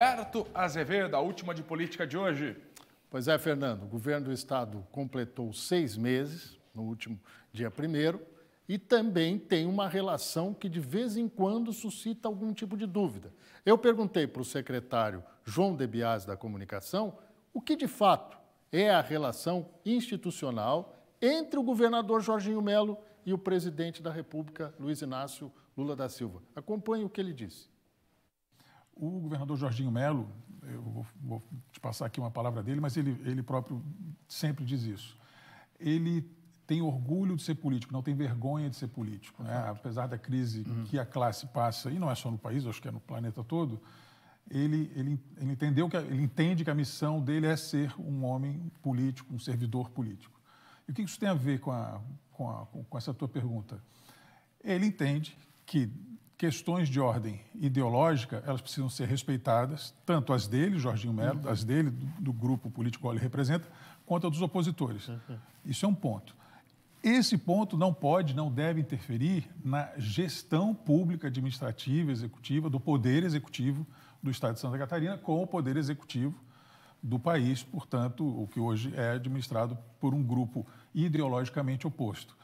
Roberto Azevedo, a última de política de hoje. Pois é, Fernando. O governo do Estado completou seis meses, no último dia primeiro, e também tem uma relação que de vez em quando suscita algum tipo de dúvida. Eu perguntei para o secretário João Debiase da Comunicação o que de fato é a relação institucional entre o governador Jorginho Melo e o presidente da República, Luiz Inácio Lula da Silva. Acompanhe o que ele disse. O governador Jorginho Melo, eu vou, vou, te passar aqui uma palavra dele, mas ele, ele próprio sempre diz isso. Ele tem orgulho de ser político, não tem vergonha de ser político. Né? Apesar da crise uhum. que a classe passa, e não é só no país, acho que é no planeta todo, ele, ele, ele, entendeu que ele entende que a missão dele é ser um homem político, um servidor político. E o que isso tem a ver com, a, com, a, com essa tua pergunta? Ele entende que questões de ordem ideológica, elas precisam ser respeitadas, tanto as dele, Jorginho Melo, uhum. as dele, do, do grupo político que ele representa, quanto a dos opositores. Uhum. Isso é um ponto. Esse ponto não pode, não deve interferir na gestão pública, administrativa, executiva, do poder executivo do Estado de Santa Catarina com o poder executivo do país, portanto, o que hoje é administrado por um grupo ideologicamente oposto.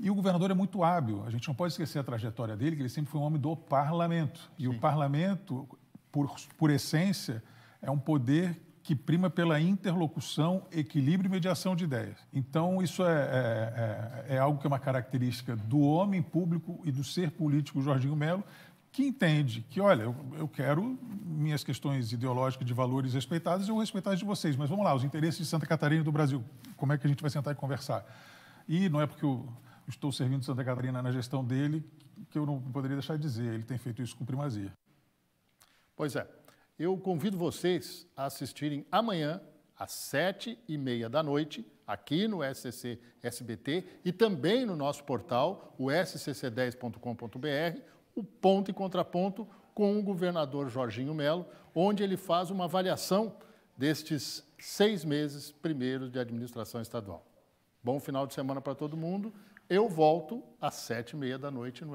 E o governador é muito hábil, a gente não pode esquecer a trajetória dele, que ele sempre foi um homem do parlamento. E Sim. o parlamento, por, por essência, é um poder que prima pela interlocução, equilíbrio e mediação de ideias. Então, isso é, é, é, é algo que é uma característica do homem público e do ser político Jorginho Melo, que entende que, olha, eu, eu, quero minhas questões ideológicas de valores respeitadas, eu respeitar as de vocês, mas vamos lá, os interesses de Santa Catarina e do Brasil, como é que a gente vai sentar e conversar? E não é porque o estou servindo Santa Catarina na gestão dele, que eu não poderia deixar de dizer, ele tem feito isso com primazia. Pois é, eu convido vocês a assistirem amanhã, às sete e meia da noite, aqui no SCC SBT e também no nosso portal, o scc10.com.br, o Ponto e Contraponto com o governador Jorginho Melo, onde ele faz uma avaliação destes seis meses primeiros de administração estadual. Bom final de semana para todo mundo. Eu volto às sete e meia da noite no